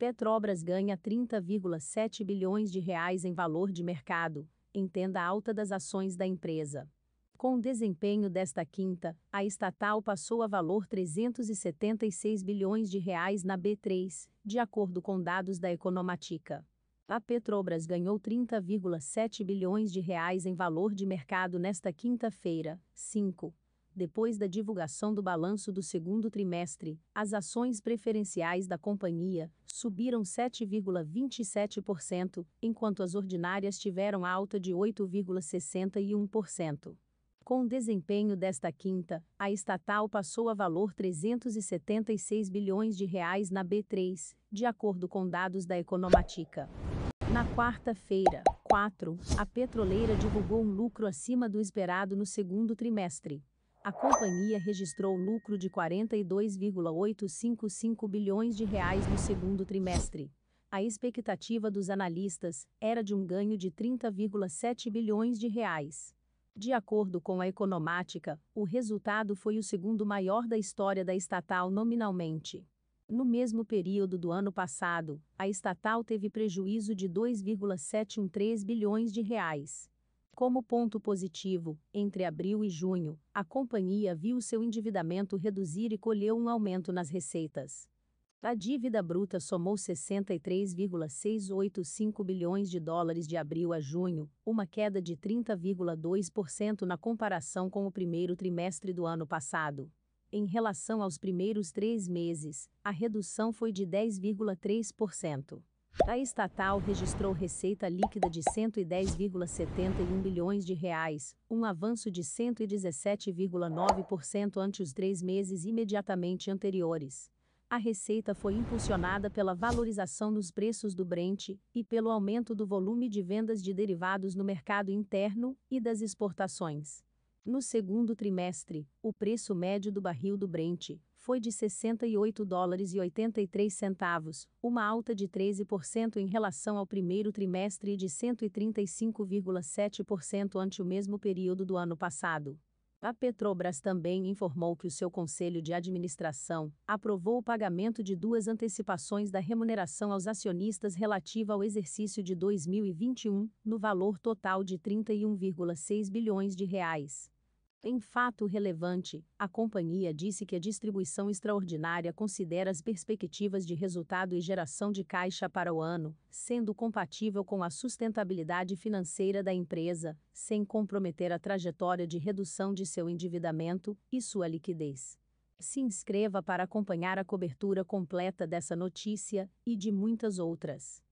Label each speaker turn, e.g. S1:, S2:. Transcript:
S1: Petrobras ganha 30,7 bilhões de reais em valor de mercado, entenda a alta das ações da empresa. Com o desempenho desta quinta, a estatal passou a valor 376 bilhões de reais na B3, de acordo com dados da Economatica. A Petrobras ganhou 30,7 bilhões de reais em valor de mercado nesta quinta-feira, 5. Depois da divulgação do balanço do segundo trimestre, as ações preferenciais da companhia, subiram 7,27%, enquanto as ordinárias tiveram alta de 8,61%. Com o desempenho desta quinta, a estatal passou a valor 376 bilhões de reais na B3, de acordo com dados da Economatica. Na quarta-feira, 4, a petroleira divulgou um lucro acima do esperado no segundo trimestre a companhia registrou lucro de 42,855 bilhões de reais no segundo trimestre. A expectativa dos analistas era de um ganho de 30,7 bilhões de reais. De acordo com a Economática, o resultado foi o segundo maior da história da estatal nominalmente. No mesmo período do ano passado, a estatal teve prejuízo de 2,713 bilhões de reais. Como ponto positivo, entre abril e junho, a companhia viu seu endividamento reduzir e colheu um aumento nas receitas. A dívida bruta somou 63,685 bilhões de dólares de abril a junho, uma queda de 30,2% na comparação com o primeiro trimestre do ano passado. Em relação aos primeiros três meses, a redução foi de 10,3%. A estatal registrou receita líquida de 110,71 bilhões de reais, um avanço de 117,9% ante os três meses imediatamente anteriores. A receita foi impulsionada pela valorização dos preços do Brent e pelo aumento do volume de vendas de derivados no mercado interno e das exportações. No segundo trimestre, o preço médio do barril do Brent foi de 68 dólares e 83 centavos, uma alta de 13% em relação ao primeiro trimestre e de 135,7% ante o mesmo período do ano passado. A Petrobras também informou que o seu conselho de administração aprovou o pagamento de duas antecipações da remuneração aos acionistas relativa ao exercício de 2021, no valor total de 31,6 bilhões de reais. Em fato relevante, a companhia disse que a distribuição extraordinária considera as perspectivas de resultado e geração de caixa para o ano, sendo compatível com a sustentabilidade financeira da empresa, sem comprometer a trajetória de redução de seu endividamento e sua liquidez. Se inscreva para acompanhar a cobertura completa dessa notícia e de muitas outras.